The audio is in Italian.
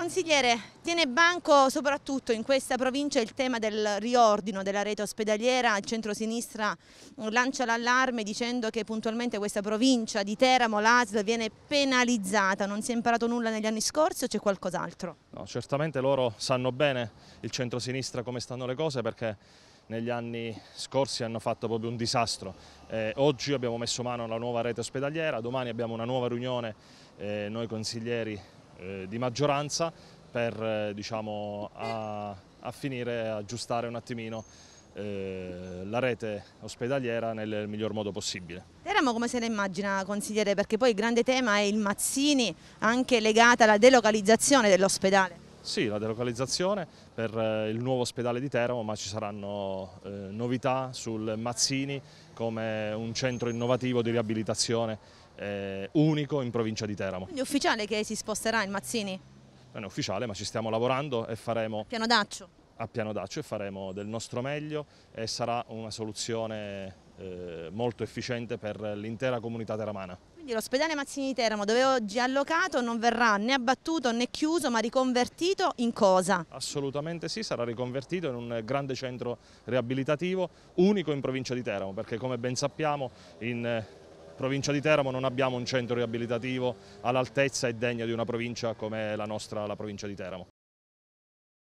Consigliere, tiene banco soprattutto in questa provincia il tema del riordino della rete ospedaliera, il centro-sinistra lancia l'allarme dicendo che puntualmente questa provincia di Teramo, l'ASL, viene penalizzata, non si è imparato nulla negli anni scorsi o c'è qualcos'altro? No, certamente loro sanno bene il centro-sinistra come stanno le cose perché negli anni scorsi hanno fatto proprio un disastro. Eh, oggi abbiamo messo mano alla nuova rete ospedaliera, domani abbiamo una nuova riunione, eh, noi consiglieri eh, di maggioranza per eh, diciamo, a, a finire, aggiustare un attimino eh, la rete ospedaliera nel miglior modo possibile. Teramo come se ne immagina consigliere perché poi il grande tema è il Mazzini anche legato alla delocalizzazione dell'ospedale. Sì, la delocalizzazione per eh, il nuovo ospedale di Teramo, ma ci saranno eh, novità sul Mazzini come un centro innovativo di riabilitazione eh, unico in provincia di Teramo. Quindi è ufficiale che si sposterà il Mazzini? Non è ufficiale, ma ci stiamo lavorando e faremo... Piano Daccio? A Piano Daccio e faremo del nostro meglio e sarà una soluzione eh, molto efficiente per l'intera comunità teramana. Quindi l'ospedale Mazzini di Teramo dove oggi è allocato non verrà né abbattuto né chiuso ma riconvertito in cosa? Assolutamente sì, sarà riconvertito in un grande centro riabilitativo unico in provincia di Teramo perché come ben sappiamo in eh, provincia di Teramo non abbiamo un centro riabilitativo all'altezza e degno di una provincia come la nostra, la provincia di Teramo.